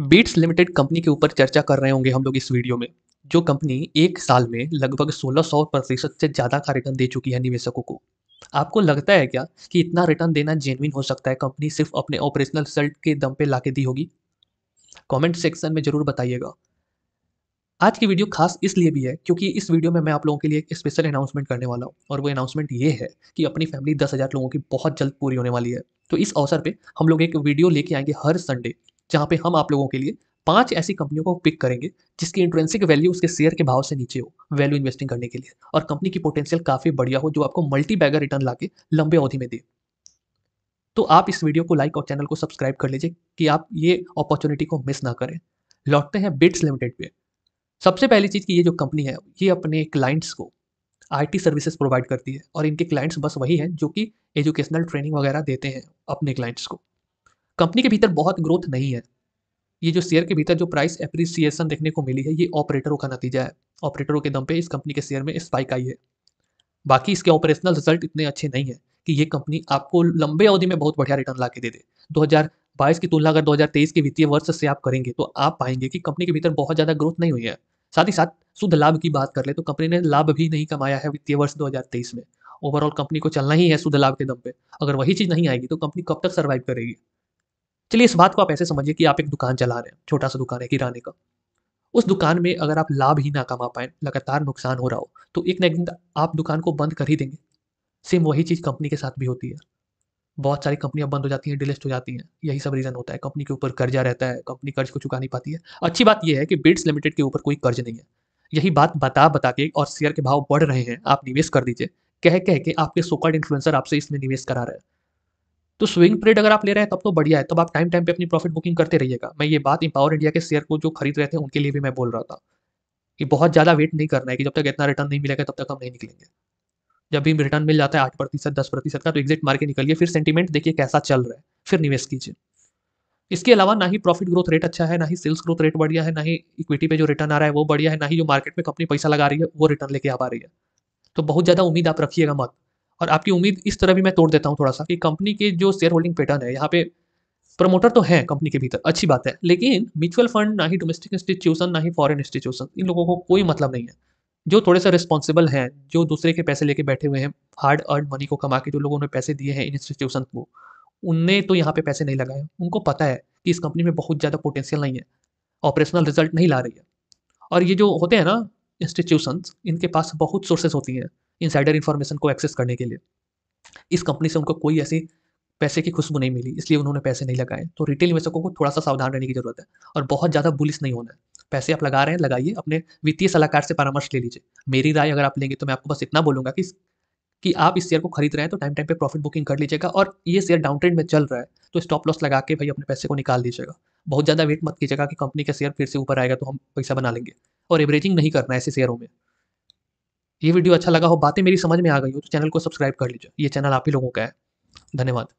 beats limited company के ऊपर चर्चा कर रहे होंगे हम लोग इस वीडियो में जो कंपनी एक साल में लगभग 1600 प्रतिशत से ज़्यादा का रिटर्न दे चुकी है निवेशकों को आपको लगता है क्या कि इतना रिटर्न देना जेनविन हो सकता है कंपनी सिर्फ अपने ऑपरेशनल रिजल्ट के दम पे ला दी होगी कमेंट सेक्शन में ज़रूर बताइएगा आज की वीडियो खास इसलिए भी है क्योंकि इस वीडियो में मैं आप लोगों के लिए एक स्पेशल अनाउंसमेंट करने वाला हूँ और वो अनाउंसमेंट ये है कि अपनी फैमिली दस हज़ार लोगों की बहुत जल्द पूरी होने वाली है तो इस अवसर पे हम लोग एक वीडियो लेके आएंगे हर संडे जहाँ पे हम आप लोगों के लिए पांच ऐसी कंपनियों को पिक करेंगे जिसकी इंट्रेंसिक वैल्यू उसके शेयर के भाव से नीचे हो वैल्यू इन्वेस्टिंग करने के लिए और कंपनी की पोटेंशियल काफ़ी बढ़िया हो जो आपको मल्टी बैगर रिटर्न ला लंबे अवधि में दे तो आप इस वीडियो को लाइक और चैनल को सब्सक्राइब कर लीजिए कि आप ये अपॉर्चुनिटी को मिस ना करें लौटते हैं बिट्स लिमिटेड पे सबसे पहली चीज़ कि ये जो कंपनी है ये अपने क्लाइंट्स को आईटी सर्विसेज प्रोवाइड करती है और इनके क्लाइंट्स बस वही हैं जो कि एजुकेशनल ट्रेनिंग वगैरह देते हैं अपने क्लाइंट्स को कंपनी के भीतर बहुत ग्रोथ नहीं है ये जो शेयर के भीतर जो प्राइस अप्रिसिएशन देखने को मिली है ये ऑपरेटरों का नतीजा है ऑपरेटरों के दम पे इस कंपनी के शेयर में स्पाइक आई है बाकी इसके ऑपरेशनल रिजल्ट इतने अच्छे नहीं है कि ये कंपनी आपको लंबे अवधि में बहुत बढ़िया रिटर्न ला के दे दे दो की तुलना अगर दो के वित्तीय वर्ष से आप करेंगे तो आप पाएंगे कि कंपनी के भीतर बहुत ज़्यादा ग्रोथ नहीं हुई है साथ ही साथ शुद्ध लाभ की बात कर ले तो कंपनी ने लाभ भी नहीं कमाया है वित्तीय वर्ष 2023 में ओवरऑल कंपनी को चलना ही है शुद्ध लाभ के दम पे अगर वही चीज़ नहीं आएगी तो कंपनी कब तक सर्वाइव करेगी चलिए इस बात को आप ऐसे समझिए कि आप एक दुकान चला रहे हैं छोटा सा दुकान है किराने का उस दुकान में अगर आप लाभ ही ना कमा पाए लगातार नुकसान हो रहा हो तो एक ना एक दिन आप दुकान को बंद कर ही देंगे सेम वही चीज़ कंपनी के साथ भी होती है बहुत सारी कंपनियां बंद हो जाती हैं डिलिस्ट हो जाती हैं यही सब रीज़न होता है कंपनी के ऊपर कर्जा रहता है कंपनी कर्ज को चुका नहीं पाती है अच्छी बात यह है कि बिट्स लिमिटेड के ऊपर कोई कर्ज नहीं है यही बात बता बता के और शेयर के भाव बढ़ रहे हैं आप निवेश कर दीजिए कह कह के आपके सोकॉल्ड इन्फ्लुएंसर आपसे इसमें निवेश करा रहे हैं तो स्विंग ट्रेड अगर आप ले रहे हैं तब तो बढ़िया है तब आप टाइम टाइम पे अपनी प्रॉफिट बुकिंग करते रहिएगा मैं ये बात इंपावर इंडिया के शेयर को जो खरीद रहे थे उनके लिए भी मैं बोल रहा था कि बहुत ज़्यादा वेट नहीं करना है कि जब तक इतना रिटर्न नहीं मिलेगा तब तक हम नहीं निकलेंगे जब भी रिटर्न मिल जाता है आठ प्रतिशत दस प्रतिशत का तो एग्जिट मार के निकलिए फिर सेंटीमेंट देखिए कैसा चल रहा है फिर निवेश कीजिए इसके अलावा ना ही प्रॉफिट ग्रोथ रेट अच्छा है ना ही सेल्स ग्रोथ रेट बढ़िया है ना ही इक्विटी पे जो रिटर्न आ रहा है वो बढ़िया है ना ही जो मार्केट में कंपनी पैसा लगा रही है वो रिटर्न लेके आ पा रही है तो बहुत ज़्यादा उम्मीद आप रखिएगा मत और आपकी उम्मीद इस तरह भी मैं तोड़ देता हूँ थोड़ा सा कि कंपनी के जो शेयर होल्डिंग पैटर्न है यहाँ पे प्रमोटर तो हैं कंपनी के भीतर अच्छी बात है लेकिन म्यूचुअल फंड ना ही डोमेस्टिक इंस्टीट्यूशन ना ही फॉरेन इंस्टीट्यूशन इन लोगों को कोई मतलब नहीं है जो थोड़े से रिस्पॉन्सिबल हैं जो दूसरे के पैसे लेके बैठे हुए हैं हार्ड अर्न मनी को कमा के जो लोगों ने पैसे दिए हैं इन इंस्टीट्यूशन को उनने तो यहाँ पे पैसे नहीं लगाए उनको पता है कि इस कंपनी में बहुत ज़्यादा पोटेंशियल नहीं है ऑपरेशनल रिजल्ट नहीं ला रही है और ये जो होते हैं ना इंस्टीट्यूशन इनके पास बहुत सोर्सेज होती हैं इनसाइडर इन्फॉर्मेशन को एक्सेस करने के लिए इस कंपनी से उनको कोई ऐसी पैसे की खुशबू नहीं मिली इसलिए उन्होंने पैसे नहीं लगाए तो रिटेल निवेशकों को थोड़ा सा सावधान रहने की जरूरत है और बहुत ज़्यादा बुलिस नहीं होना है पैसे आप लगा रहे हैं लगाइए अपने वित्तीय सलाहकार से परामर्श ले लीजिए मेरी राय अगर आप लेंगे तो मैं आपको बस इतना बोलूँगा कि कि आप इस शेयर को खरीद रहे हैं तो टाइम टाइम पे प्रॉफिट बुकिंग कर लीजिएगा और ये शेयर डाउन ट्रेंड में चल रहा है तो स्टॉप लॉस लगा के भाई अपने पैसे को निकाल दीजिएगा बहुत ज़्यादा वेट मत कीजिएगा कि कंपनी का शेयर फिर से ऊपर आएगा तो हम पैसा बना लेंगे और एवरेजिंग नहीं करना है ऐसे शेयरों में ये वीडियो अच्छा लगा हो बातें मेरी समझ में आ गई हो तो चैनल को सब्सक्राइब कर लीजिए ये चैनल आप ही लोगों का है धन्यवाद